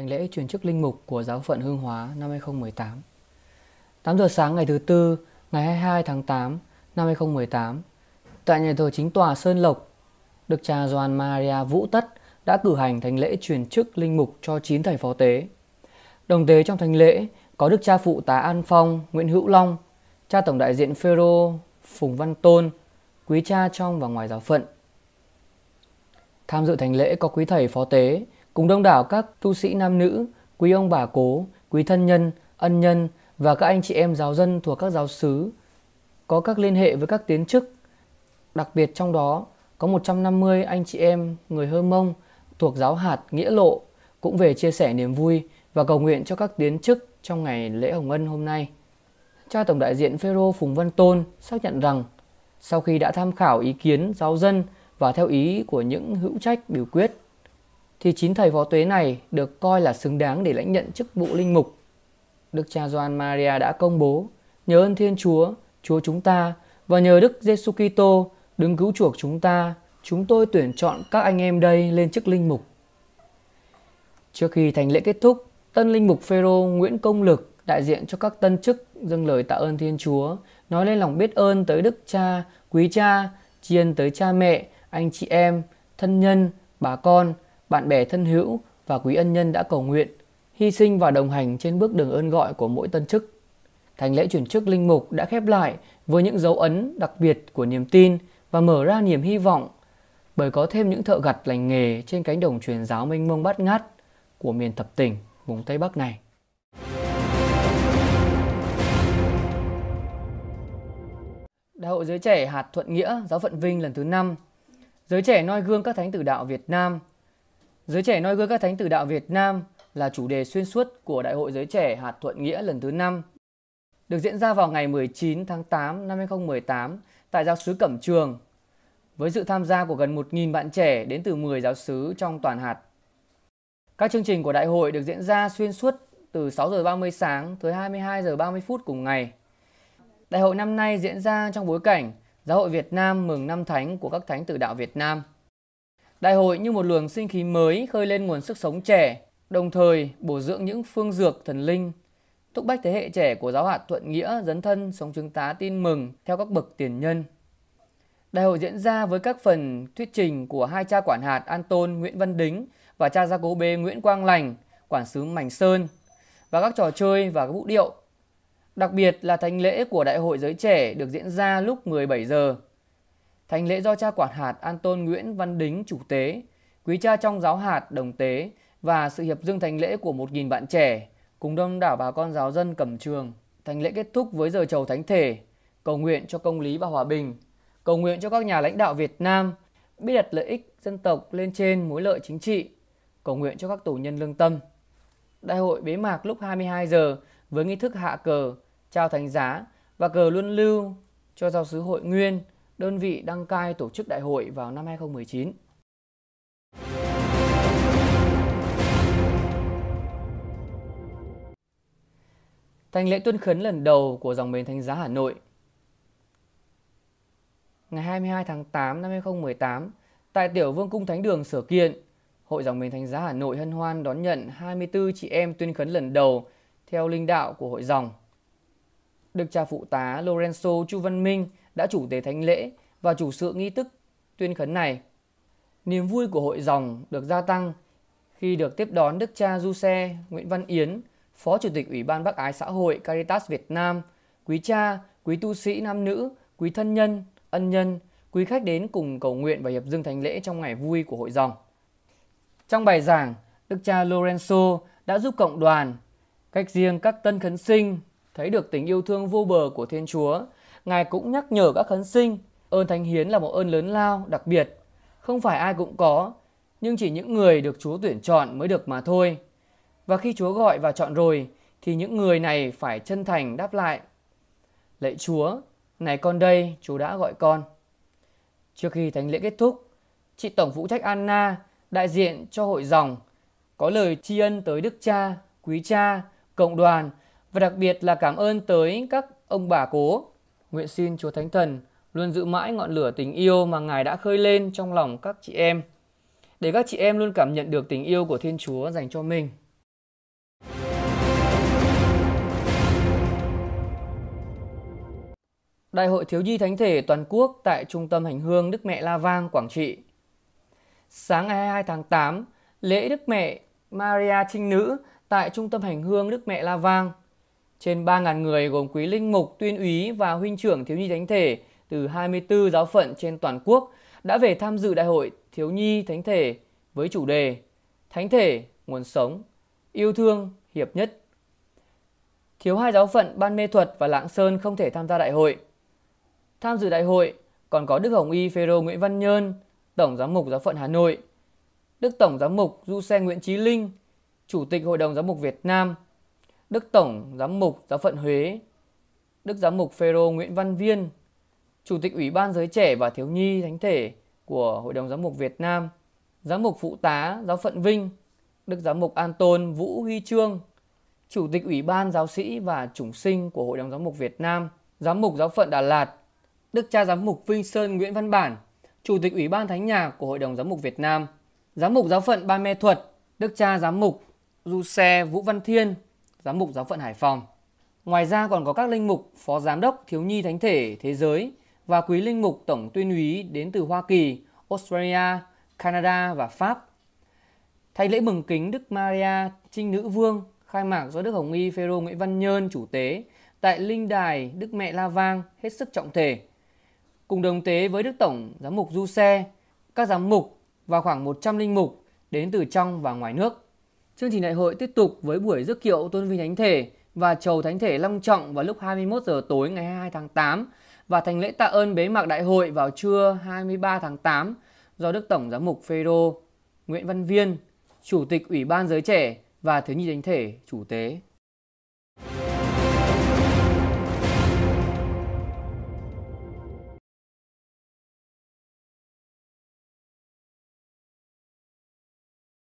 Hành lễ truyền chức linh mục của giáo phận Hương Hóa năm 2018 8 giờ sáng ngày thứ Tư, ngày 22 tháng 8 năm 2018 Tại nhà thờ chính tòa Sơn Lộc, Đức cha Joan Maria Vũ Tất đã cử hành thánh lễ truyền chức linh mục cho 9 thầy phó tế. Đồng tế trong thánh lễ có Đức cha phụ tá An Phong, Nguyễn Hữu Long, cha tổng đại diện Phêrô, Phùng Văn Tôn, quý cha trong và ngoài giáo phận. Tham dự thánh lễ có quý thầy phó tế cùng đông đảo các tu sĩ nam nữ, quý ông bà cố, quý thân nhân, ân nhân và các anh chị em giáo dân thuộc các giáo xứ có các liên hệ với các tiến chức. Đặc biệt trong đó có 150 anh chị em người Hơ Mông thuộc giáo hạt Nghĩa Lộ cũng về chia sẻ niềm vui và cầu nguyện cho các tiến chức trong ngày lễ Hồng Ân hôm nay. Cha Tổng đại diện Phêrô Phùng Văn Tôn xác nhận rằng sau khi đã tham khảo ý kiến giáo dân và theo ý của những hữu trách biểu quyết thì chín thầy phó tuế này được coi là xứng đáng để lãnh nhận chức vụ linh mục. Đức cha Gioan Maria đã công bố, nhớ ơn Thiên Chúa, Chúa chúng ta và nhờ Đức Giêsu Kitô, đứng cứu chuộc chúng ta, chúng tôi tuyển chọn các anh em đây lên chức linh mục. Trước khi thành lễ kết thúc, tân linh mục Phêrô Nguyễn Công Lực đại diện cho các tân chức dâng lời tạ ơn Thiên Chúa, nói lên lòng biết ơn tới Đức Cha, quý Cha, tri ân tới cha mẹ, anh chị em, thân nhân, bà con, bạn bè thân hữu và quý ân nhân đã cầu nguyện, hy sinh và đồng hành trên bước đường ơn gọi của mỗi tân chức. Thánh lễ chuyển chức linh mục đã khép lại với những dấu ấn đặc biệt của niềm tin và mở ra niềm hy vọng bởi có thêm những thợ gặt lành nghề trên cánh đồng truyền giáo mênh mông bát ngát của miền thập tỉnh vùng Tây Bắc này. Đại hội giới trẻ hạt Thuận Nghĩa, giáo phận Vinh lần thứ 5. Giới trẻ noi gương các thánh tử đạo Việt Nam – Giới trẻ noi gương các thánh tử đạo Việt Nam là chủ đề xuyên suốt của Đại hội Giới trẻ hạt Thuận Nghĩa lần thứ 5, được diễn ra vào ngày 19 tháng 8 năm 2018 tại giáo sứ Cẩm Trường, với sự tham gia của gần 1.000 bạn trẻ đến từ 10 giáo sứ trong toàn hạt. Các chương trình của đại hội được diễn ra xuyên suốt từ 6 giờ 30 sáng tới 22 giờ 30 phút cùng ngày. Đại hội năm nay diễn ra trong bối cảnh Giáo hội Việt Nam mừng năm thánh của các thánh tử đạo Việt Nam – Đại hội như một luồng sinh khí mới khơi lên nguồn sức sống trẻ, đồng thời bổ dưỡng những phương dược thần linh, thúc bách thế hệ trẻ của giáo hạt Thuận Nghĩa dấn thân sống chứng tá tin mừng theo các bậc tiền nhân. Đại hội diễn ra với các phần thuyết trình của hai cha quản hạt An Tôn Nguyễn Văn Đính và cha gia cố bê Nguyễn Quang Lành, quản sứ Mảnh Sơn và các trò chơi và các vũ điệu. Đặc biệt là thánh lễ của Đại hội Giới Trẻ được diễn ra lúc 17 giờ Thành lễ do cha quản hạt An Tôn Nguyễn Văn Đính chủ tế, quý cha trong giáo hạt đồng tế và sự hiệp dương thành lễ của 1.000 bạn trẻ cùng đông đảo bà con giáo dân cầm trường. Thành lễ kết thúc với giờ chầu thánh thể, cầu nguyện cho công lý và hòa bình, cầu nguyện cho các nhà lãnh đạo Việt Nam biết đặt lợi ích dân tộc lên trên mối lợi chính trị, cầu nguyện cho các tù nhân lương tâm. Đại hội bế mạc lúc 22 giờ với nghi thức hạ cờ, trao thánh giá và cờ luân lưu cho giáo sứ hội nguyên đơn vị đăng cai tổ chức đại hội vào năm 2019. Thành lễ tuyên khấn lần đầu của dòng bến Thánh Giá Hà Nội Ngày 22 tháng 8 năm 2018, tại Tiểu Vương Cung Thánh Đường Sở Kiện, Hội Dòng Bến Thánh Giá Hà Nội hân hoan đón nhận 24 chị em tuyên khấn lần đầu theo linh đạo của hội dòng. Được cha phụ tá Lorenzo Chu Văn Minh – đã chủ tế thánh lễ và chủ sự nghi thức tuyên khấn này. Niềm vui của hội dòng được gia tăng khi được tiếp đón Đức cha Du Xe Nguyễn Văn Yến, Phó Chủ tịch Ủy ban bác Ái Xã hội Caritas Việt Nam, quý cha, quý tu sĩ nam nữ, quý thân nhân, ân nhân, quý khách đến cùng cầu nguyện và hiệp dương thánh lễ trong ngày vui của hội dòng. Trong bài giảng, Đức cha Lorenzo đã giúp cộng đoàn, cách riêng các tân khấn sinh, thấy được tình yêu thương vô bờ của Thiên Chúa Ngài cũng nhắc nhở các khấn sinh, ơn thánh hiến là một ơn lớn lao, đặc biệt. Không phải ai cũng có, nhưng chỉ những người được Chúa tuyển chọn mới được mà thôi. Và khi Chúa gọi và chọn rồi, thì những người này phải chân thành đáp lại. Lạy Chúa, này con đây, Chúa đã gọi con. Trước khi thánh lễ kết thúc, chị Tổng phụ trách Anna, đại diện cho hội dòng, có lời tri ân tới Đức Cha, Quý Cha, Cộng đoàn và đặc biệt là cảm ơn tới các ông bà cố Nguyện xin Chúa Thánh Thần luôn giữ mãi ngọn lửa tình yêu mà Ngài đã khơi lên trong lòng các chị em, để các chị em luôn cảm nhận được tình yêu của Thiên Chúa dành cho mình. Đại hội Thiếu Nhi Thánh Thể Toàn quốc tại Trung tâm Hành Hương Đức Mẹ La Vang, Quảng Trị. Sáng ngày 22 tháng 8, lễ Đức Mẹ Maria Trinh Nữ tại Trung tâm Hành Hương Đức Mẹ La Vang trên 3.000 người gồm quý linh mục, tuyên úy và huynh trưởng thiếu nhi thánh thể từ 24 giáo phận trên toàn quốc đã về tham dự đại hội thiếu nhi thánh thể với chủ đề Thánh thể, nguồn sống, yêu thương, hiệp nhất. Thiếu hai giáo phận Ban Mê Thuật và Lạng Sơn không thể tham gia đại hội. Tham dự đại hội còn có Đức Hồng Y Phêrô Nguyễn Văn Nhơn, Tổng giám mục giáo phận Hà Nội, Đức Tổng giám mục Du Xe Nguyễn Chí Linh, Chủ tịch Hội đồng giám mục Việt Nam Đức Tổng Giám mục Giáo phận Huế, Đức Giám mục Phêrô Nguyễn Văn Viên, Chủ tịch Ủy ban Giới trẻ và Thiếu nhi Thánh thể của Hội đồng Giám mục Việt Nam, Giám mục Phụ tá Giáo phận Vinh, Đức Giám mục An Tôn Vũ Huy Trương, Chủ tịch Ủy ban Giáo sĩ và Chủng sinh của Hội đồng Giám mục Việt Nam, Giám mục Giáo phận Đà Lạt, Đức cha Giám mục Vinh Sơn Nguyễn Văn Bản, Chủ tịch Ủy ban Thánh nhà của Hội đồng Giám mục Việt Nam, Giám mục Giáo phận Ba Mê Thuật, Đức cha Giám mục Du Xe Vũ Văn Thiên, Giám mục Giáo phận Hải Phòng. Ngoài ra còn có các linh mục, phó giám đốc thiếu nhi thánh thể thế giới và quý linh mục tổng tuyên úy đến từ Hoa Kỳ, Australia, Canada và Pháp. Thay lễ mừng kính Đức Maria Trinh Nữ Vương khai mạc do Đức Hồng Y Phêrô Nguyễn Văn Nhơn chủ tế tại linh đài Đức Mẹ La Vang hết sức trọng thể. Cùng đồng tế với Đức Tổng Giám mục Du Xe, các giám mục và khoảng 100 linh mục đến từ trong và ngoài nước. Chương trình đại hội tiếp tục với buổi rước kiệu tôn vinh thánh thể và chầu thánh thể long trọng vào lúc 21 giờ tối ngày 22 tháng 8 và thành lễ tạ ơn bế mạc đại hội vào trưa 23 tháng 8 do Đức Tổng Giám mục Phêrô Nguyễn Văn Viên, Chủ tịch Ủy ban Giới Trẻ và Thiếu nhi Thánh Thể chủ tế.